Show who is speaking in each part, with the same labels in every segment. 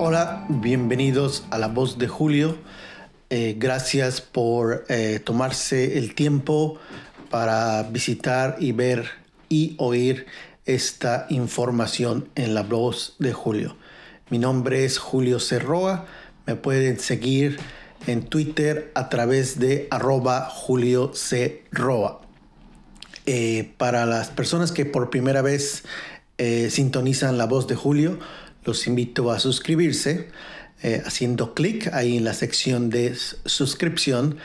Speaker 1: Hola, bienvenidos a La Voz de Julio. Eh, gracias por eh, tomarse el tiempo para visitar y ver y oír esta información en La Voz de Julio. Mi nombre es Julio Cerroa. Me pueden seguir en Twitter a través de arroba Julio Cerroa. Eh, para las personas que por primera vez sintonizan La Voz de Julio, los invito a suscribirse eh, haciendo clic ahí en la sección de suscripción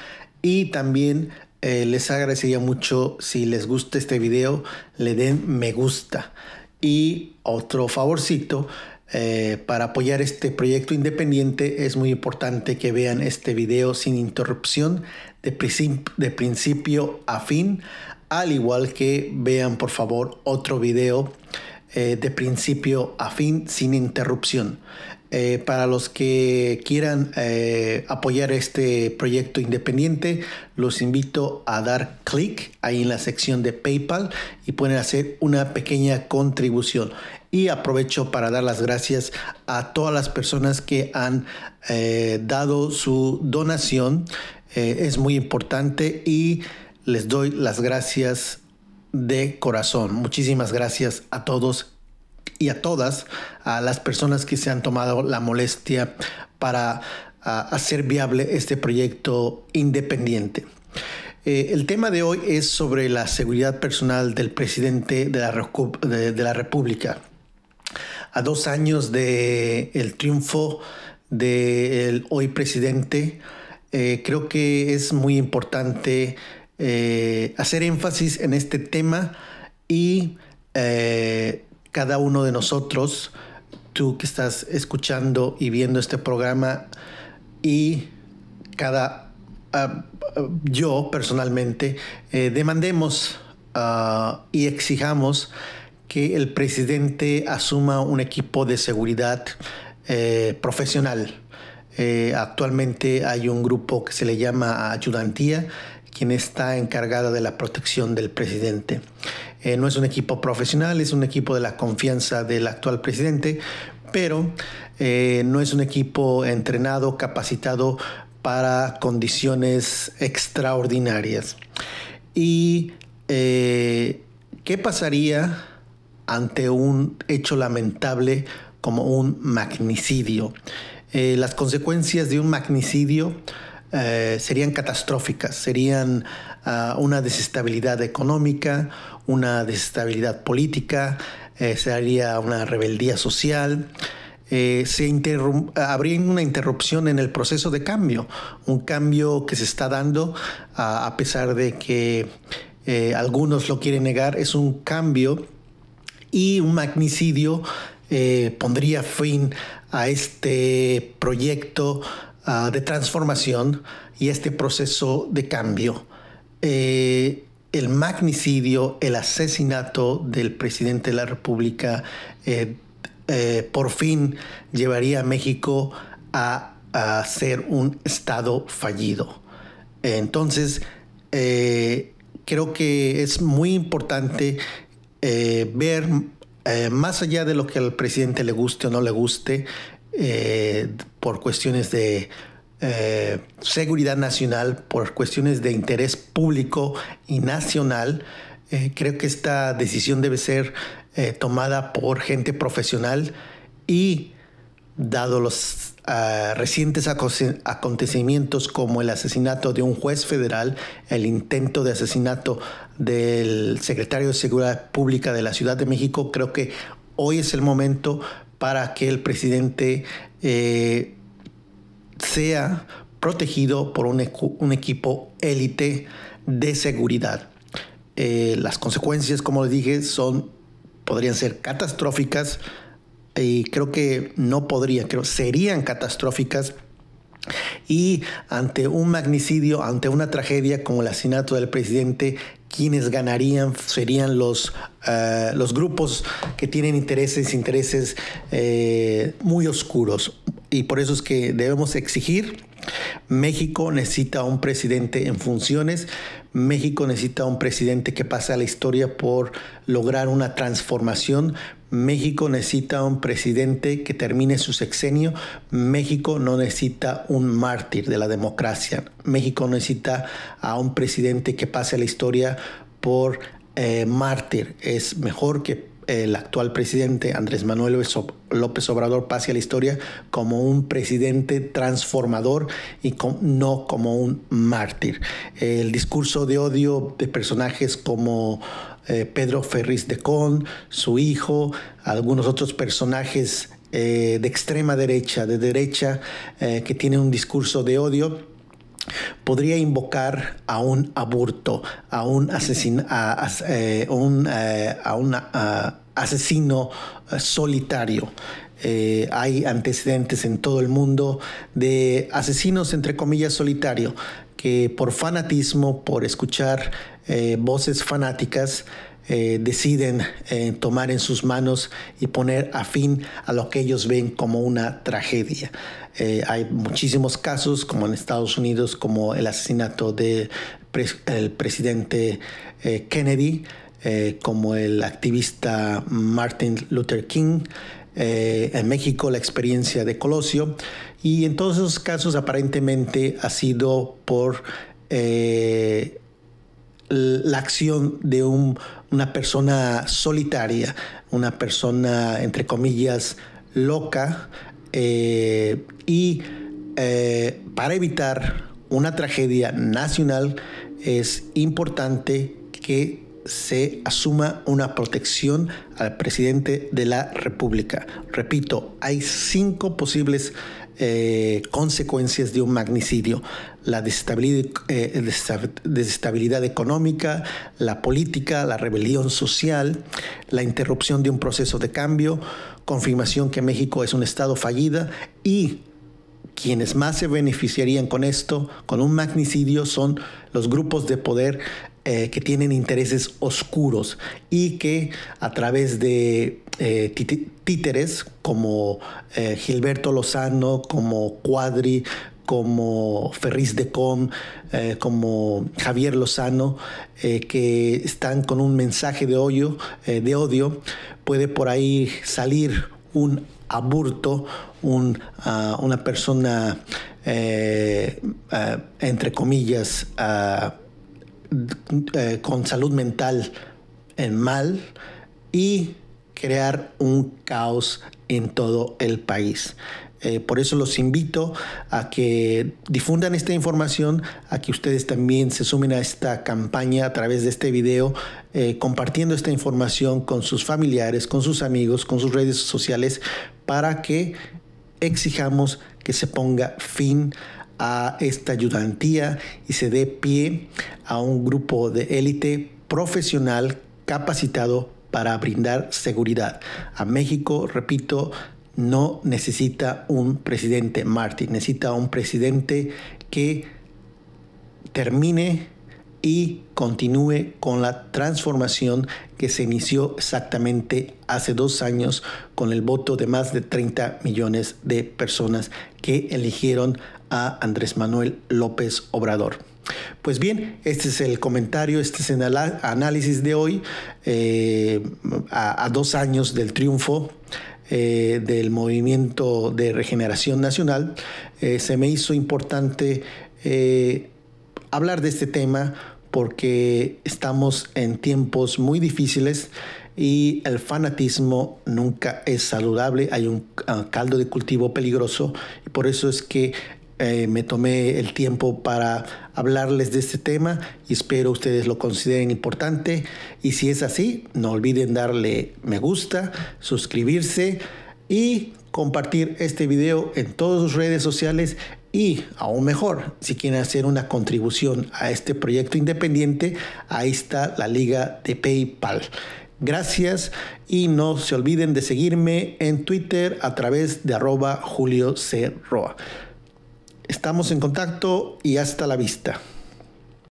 Speaker 1: y también eh, les agradecería mucho si les gusta este video le den me gusta y otro favorcito eh, para apoyar este proyecto independiente es muy importante que vean este video sin interrupción de, de principio a fin al igual que vean por favor otro video eh, de principio a fin sin interrupción. Eh, para los que quieran eh, apoyar este proyecto independiente, los invito a dar clic ahí en la sección de PayPal y pueden hacer una pequeña contribución. Y aprovecho para dar las gracias a todas las personas que han dado su donación. es muy importante y les doy las gracias de corazón. Muchísimas gracias a todos y a todas, a las personas que se han tomado la molestia para ah, hacer viable este proyecto independiente. Eh, el tema de hoy es sobre la seguridad personal del presidente de la, de, la República. A dos años del el triunfo del hoy presidente, eh, creo que es muy importante eh, hacer énfasis en este tema y eh, cada uno de nosotros, tú que estás escuchando y viendo este programa y cada ah, ah, yo personalmente, eh, demandemos ah, y exijamos que el presidente asuma un equipo de seguridad profesional. actualmente hay un grupo que se le llama ayudantía quien está encargada de la protección del presidente. Eh, no es un equipo profesional, es un equipo de la confianza del actual presidente, pero eh, no es un equipo entrenado, capacitado para condiciones extraordinarias. ¿Y eh, qué pasaría ante un hecho lamentable como un magnicidio? las consecuencias de un magnicidio eh, serían catastróficas, serían ah, una desestabilidad económica, una desestabilidad política, eh, sería una rebeldía social. Eh, se habría una interrupción en el proceso de cambio, un cambio que se está dando ah, a, pesar de que algunos lo quieren negar, es un cambio y un magnicidio pondría fin a este proyecto Ah, de transformación y este proceso de cambio. Eh, el magnicidio, el asesinato del presidente de la República, eh, eh, por fin llevaría a México a, ser un Estado fallido. Entonces, creo que es muy importante ver, más allá de lo que al presidente le guste o no le guste, eh, por cuestiones de eh, seguridad nacional, por cuestiones de interés público y nacional. Eh, creo que esta decisión debe ser tomada por gente profesional y dado los ah, recientes acontecimientos como el asesinato de un juez federal, el intento de asesinato del secretario de Seguridad Pública de la Ciudad de México, creo que hoy es el momento para que el presidente eh, sea protegido por un, equipo élite de seguridad. Eh, las consecuencias, como les dije, son, podrían ser catastróficas y creo que no podrían, creo, serían catastróficas y ante un magnicidio, ante una tragedia como el asesinato del presidente, quienes ganarían serían los, eh, los grupos que tienen intereses, intereses eh, muy oscuros. Y por eso es que debemos exigir, México necesita un presidente en funciones, México necesita un presidente que pase a la historia por lograr una transformación, México necesita un presidente que termine su sexenio. México no necesita un mártir de la democracia. México necesita a un presidente que pase la historia por eh, mártir. Es mejor que el actual presidente Andrés Manuel López Obrador pase a la historia como un presidente transformador y no como un mártir. El discurso de odio de personajes como eh, Pedro Ferris de Con, su hijo, algunos otros personajes eh, de extrema derecha, de derecha, eh, que tienen un discurso de odio podría invocar a un aborto, a un asesino, a, eh, un, eh, eh, asesino solitario. hay antecedentes en todo el mundo de asesinos, entre comillas, solitario, que por fanatismo, por escuchar voces fanáticas, eh, deciden eh, tomar en sus manos y poner a fin a lo que ellos ven como una tragedia. Eh, hay muchísimos casos, como en Estados Unidos, como el asesinato del presidente Kennedy, como el activista Martin Luther King, en México la experiencia de Colosio y en todos esos casos aparentemente ha sido por la acción de un, una persona solitaria, una persona, entre comillas, loca, eh, y eh, para evitar una tragedia nacional es importante que se asuma una protección al presidente de la República. Repito, hay cinco posibles eh, consecuencias de un magnicidio, la desestabilidad, eh, desestabilidad, económica, la política, la rebelión social, la interrupción de un proceso de cambio, confirmación que México es un Estado fallida y quienes más se beneficiarían con esto, con un magnicidio, son los grupos de poder eh, que tienen intereses oscuros y que a través de eh, títeres como eh, Gilberto Lozano, como Cuadri, como Ferris de Com, como Javier Lozano, que están con un mensaje de odio, de odio, puede por ahí salir un aburto, un, ah, una persona, ah, entre comillas, ah, eh, con salud mental en mal y crear un caos en todo el país. Eh, por eso los invito a que difundan esta información, a que ustedes también se sumen a esta campaña a través de este video, eh, compartiendo esta información con sus familiares, con sus amigos, con sus redes sociales, para que exijamos que se ponga fin a esta ayudantía y se dé pie a un grupo de élite profesional capacitado para brindar seguridad. A México, repito, no necesita un presidente Martín, necesita un presidente que termine y continúe con la transformación que se inició exactamente hace dos años con el voto de más de 30 millones de personas que eligieron a Andrés Manuel López Obrador. Pues bien, este es el comentario, este es el análisis de hoy, eh, a, dos años del triunfo eh, del movimiento de regeneración nacional, eh, se me hizo importante hablar de este tema porque estamos en tiempos muy difíciles y el fanatismo nunca es saludable, hay un ah, caldo de cultivo peligroso y por eso es que eh, me tomé el tiempo para hablarles de este tema y espero ustedes lo consideren importante. Y si es así, no olviden darle me gusta, suscribirse y compartir este video en todas sus redes sociales y aún mejor, si quieren hacer una contribución a este proyecto independiente, ahí está la liga de PayPal. Gracias y no se olviden de seguirme en Twitter a través de arroba Julio Estamos en contacto y hasta la vista.